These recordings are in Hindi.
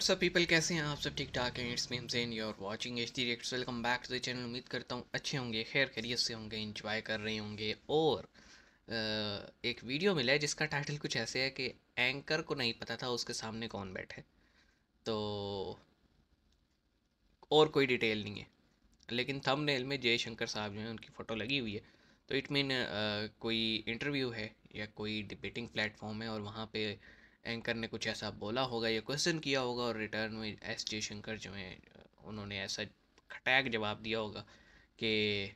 सब पीपल कैसे हैं आप सब ठीक ठाक हैं it's me Hamsen you are watching H D Reacts welcome back to the channel उम्मीद करता हूँ अच्छे होंगे खैर खैरियत से होंगे इंजॉय कर रहे होंगे और एक वीडियो मिला है जिसका टाइटल कुछ ऐसे है कि एंकर को नहीं पता था उसके सामने कौन बैठे तो और कोई डिटेल नहीं है लेकिन थंबनेल में जयशंकर साहब जो हैं उनकी फ़ोटो लगी हुई है तो इट मीन uh, कोई इंटरव्यू है या कोई डिबेटिंग प्लेटफॉर्म है और वहाँ पे एंकर ने कुछ ऐसा बोला होगा या क्वेश्चन किया होगा और रिटर्न में एस जयशंकर जो हैं uh, उन्होंने ऐसा खटैक जवाब दिया होगा कि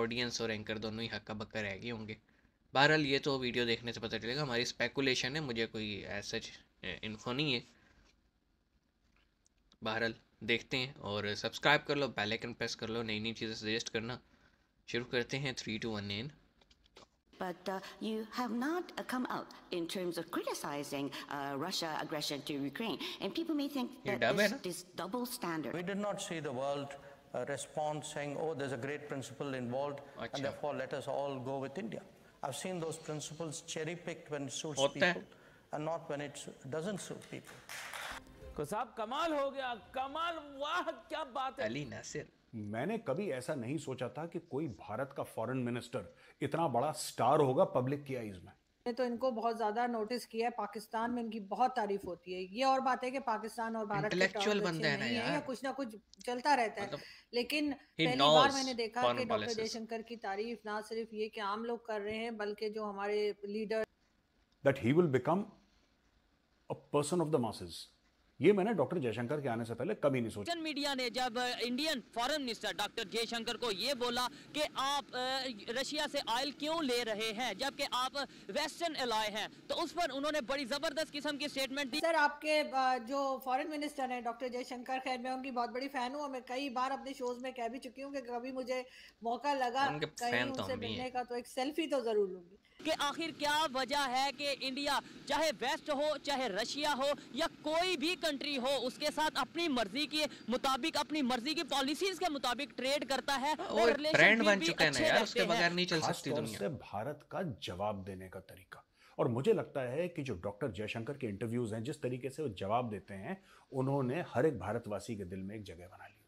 ऑडियंस uh, और एंकर दोनों ही हक्का बक्का रह गए होंगे बहरहाल ये तो वीडियो देखने से पता चलेगा हमारी स्पेकुलेशन है मुझे कोई ऐसा इन्फो नहीं है बहरहाल देखते हैं और सब्सक्राइब कर लो बेल आइकन प्रेस कर लो नई नई चीज़ें सजेस्ट करना शुरू करते हैं three two one but uh, you have not uh, come out in terms of criticizing uh, Russia's aggression to Ukraine. And people may think that this, this, eh? double standard. We did not see the world uh, respond saying, oh, there's a great principle involved, Achha. and therefore let us all go with India. I've seen those principles cherry picked when it suits people and not when it doesn't suit people. को साहब कमाल हो मैंने कभी ऐसा नहीं सोचा था कि कोई भारत का फॉरेन मिनिस्टर इतना बड़ा स्टार होगा पब्लिक की आईज में ने तो इनको बहुत ज्यादा नोटिस किया है पाकिस्तान में इनकी बहुत तारीफ होती है ये और बात है कि पाकिस्तान और भारत के बंदे हैं नहीं है या कुछ ना कुछ चलता रहता है मतलब लेकिन पहली बार मैंने देखा कि डॉक्टर जयशंकर की तारीफ ना सिर्फ ये कि आम लोग कर रहे हैं बल्कि जो हमारे leader that he will become a person of the masses ये मैंने डॉक्टर जयशंकर के आने से पहले कभी नहीं सोचा मीडिया ने जब Indian foreign minister doctor Jaishankar को ये बोला कि आप रशिया से ऑयल क्यों ले रहे हैं जबकि आप वेस्टर्न एलाय हैं तो उस पर उन्होंने बड़ी जबरदस्त किस्म की स्टेटमेंट दी सर आपके जो फॉरेन मिनिस्टर है डॉक्टर जयशंकर खैर मैं उनकी बहुत बड़ी फैन हूँ और मैं कई बार अपने शोज में कह भी चुकी हूँ की कभी मुझे मौका लगा तो मिलने का तो एक सेल्फी तो जरूर लूंगी कि आखिर क्या वजह है कि इंडिया चाहे वेस्ट हो चाहे रशिया हो या कोई भी कर... कंट्री हो उसके साथ अपनी मर्जी के मुताबिक अपनी मर्जी की पॉलिसीज के मुताबिक ट्रेड करता है और ट्रेंड बन चुके हैं यार उसके बगैर नहीं चल सकती दुनिया भारत का जवाब देने का तरीका और मुझे लगता है कि जो डॉक्टर जयशंकर के इंटरव्यूज हैं जिस तरीके से वो जवाब देते हैं उन्होंने हर एक भारतवासी के दिल में एक जगह बना ली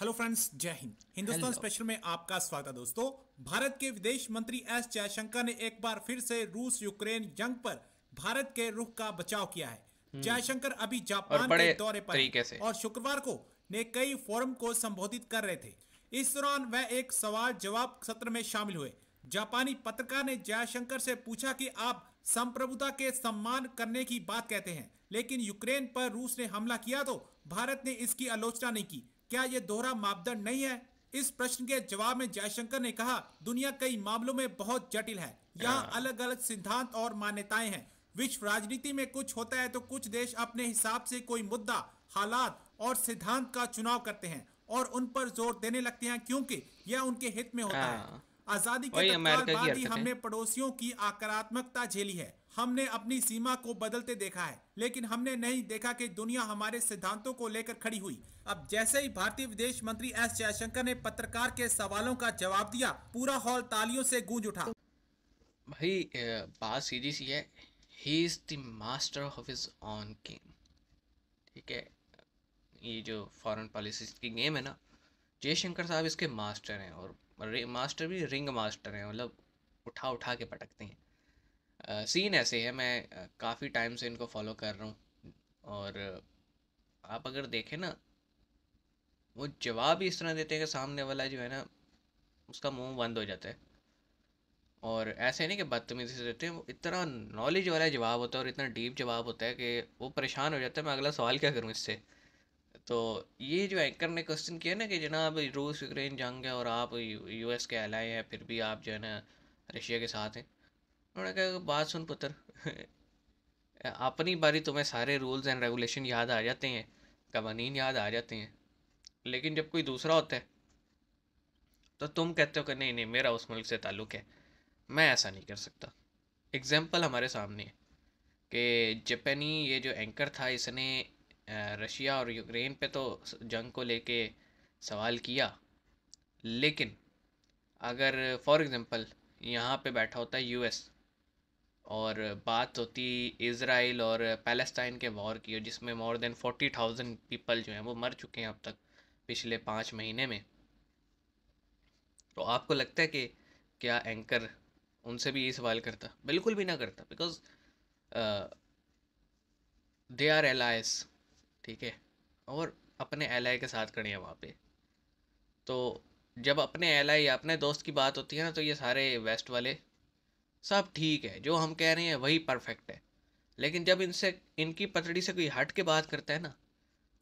हेलो फ्रेंड्स जय हिंद हिंदुस्तान स्पेशल में आपका स्वागत है दोस्तों भारत के विदेश मंत्री एस जयशंकर ने एक बार फिर से रूस यूक्रेन जंग पर भारत के रुख का बचाव किया है हम्म। जयशंकर अभी जापान के दौरे पर और शुक्रवार को ने कई फोरम को संबोधित कर रहे थे इस दौरान वह एक सवाल जवाब सत्र में शामिल हुए जापानी पत्रकार ने जयशंकर से पूछा कि आप संप्रभुता के सम्मान करने की बात कहते हैं लेकिन यूक्रेन पर रूस ने हमला किया तो भारत ने इसकी आलोचना नहीं की क्या ये दोहरा मापदंड नहीं है इस प्रश्न के जवाब में जयशंकर ने कहा दुनिया कई मामलों में बहुत जटिल है यहाँ हाँ। अलग अलग सिद्धांत और मान्यताएं हैं विश्व राजनीति में कुछ होता है तो कुछ देश अपने हिसाब से कोई मुद्दा हालात और सिद्धांत का चुनाव करते हैं और उन पर जोर देने लगते हैं क्योंकि यह उनके हित में होता है हाँ। आजादी के बाद ही हमने पड़ोसियों की आक्रामकता झेली है हमने अपनी सीमा को बदलते देखा है लेकिन हमने नहीं देखा कि दुनिया हमारे सिद्धांतों को लेकर खड़ी हुई अब जैसे ही भारतीय विदेश मंत्री एस जयशंकर ने पत्रकार के सवालों का जवाब दिया पूरा हॉल तालियों से गूंज उठा भाई बात सीधी सी है he is the master of his own game ठीक है ये जो फॉरेन पॉलिसी की गेम है ना जयशंकर साहब इसके मास्टर हैं और मास्टर भी रिंग मास्टर हैं मतलब उठा उठा के पटकते हैं सीन ऐसे है मैं काफ़ी टाइम से इनको फॉलो कर रहा हूँ और आप अगर देखें ना वो जवाब ही इस तरह देते हैं कि सामने वाला जो है ना उसका मुंह बंद हो जाता है और ऐसे नहीं कि बदतमीजी से देते हैं इतना नॉलेज वाला जवाब होता है और इतना डीप जवाब होता है कि वो परेशान हो जाता है मैं अगला सवाल क्या करूँ इससे तो ये जो एंकर ने क्वेश्चन किया ना कि जनाब रूस यूक्रेन जंग है और आप यू एस के अलाए हैं फिर भी आप जो है ना रशिया के साथ हैं उन्होंने कहा बात सुन पुत्र अपनी बारी तुम्हें सारे रूल्स एंड रेगुलेशन याद आ जाते हैं कवानीन याद आ जाते हैं लेकिन जब कोई दूसरा होता है तो तुम कहते हो कि नहीं नहीं मेरा उस मुल्क से ताल्लुक़ है मैं ऐसा नहीं कर सकता एग्ज़ाम्पल हमारे सामने है कि जपनी ये जो एंकर था इसने रशिया और यूक्रेन पे तो जंग को लेके सवाल किया लेकिन अगर फॉर एग्ज़ाम्पल यहाँ पे बैठा होता है यूएस और बात होती इसराइल और पैलेस्टाइन के वॉर की जिसमें more than forty thousand people जो हैं वो मर चुके हैं अब तक पिछले पाँच महीने में तो आपको लगता है कि क्या एंकर उनसे भी यही सवाल करता बिल्कुल भी ना करता बिकॉज दे आर एल ठीक है और अपने एल के साथ खड़े हैं वहाँ पे तो जब अपने एल या अपने दोस्त की बात होती है ना तो ये सारे वेस्ट वाले सब ठीक है जो हम कह रहे हैं वही परफेक्ट है लेकिन जब इनसे इनकी पतड़ी से कोई हट के बात करता है ना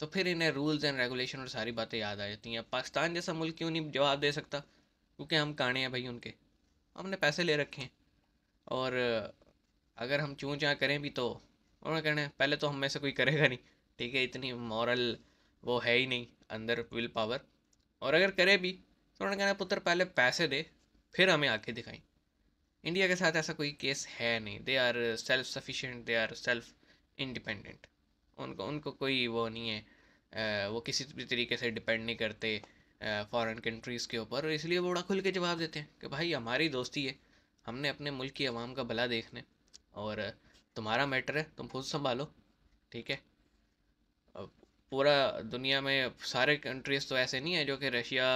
तो फिर इन्हें रूल्स एंड रेगुलेशन और सारी बातें याद आ जाती हैं पाकिस्तान जैसा मुल्क क्यों नहीं जवाब दे सकता क्योंकि हम काने हैं भाई उनके हमने पैसे ले रखे हैं और अगर हम चूँ चाँ करें भी तो उन्होंने कहना है पहले तो हम में से कोई करेगा नहीं ठीक है इतनी मॉरल वो है ही नहीं अंदर विल पावर और अगर करे भी तो उन्होंने कहना पुत्र पहले पैसे दे फिर हमें आके दिखाई इंडिया के साथ ऐसा कोई केस है नहीं they are self sufficient they are self independent उनको उनको कोई वो नहीं है आ, वो किसी भी तरीके से डिपेंड नहीं करते फ़ॉरेन कंट्रीज़ के ऊपर और इसलिए वो बड़ा खुल के जवाब देते हैं कि भाई हमारी दोस्ती है हमने अपने मुल्क की आवाम का भला देखना और तुम्हारा मैटर है तुम खुद संभालो ठीक है पूरा दुनिया में सारे कंट्रीज़ तो ऐसे नहीं है जो कि रशिया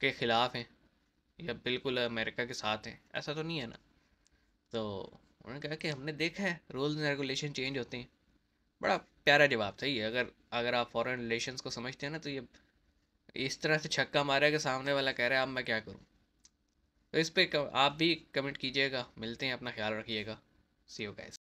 के ख़िलाफ़ हैं या बिल्कुल अमेरिका के साथ हैं ऐसा तो नहीं है ना तो उन्होंने कहा कि हमने देखा है रूल्स एंड रेगुलेशन चेंज होते हैं बड़ा प्यारा जवाब था ये अगर अगर आप फॉरेन रिलेशंस को समझते हैं ना तो ये इस तरह से छक्का मारा कि सामने वाला कह रहा है अब मैं क्या करूँ तो इस पर आप भी कमेंट कीजिएगा मिलते हैं अपना ख्याल रखिएगा सी यू गाइस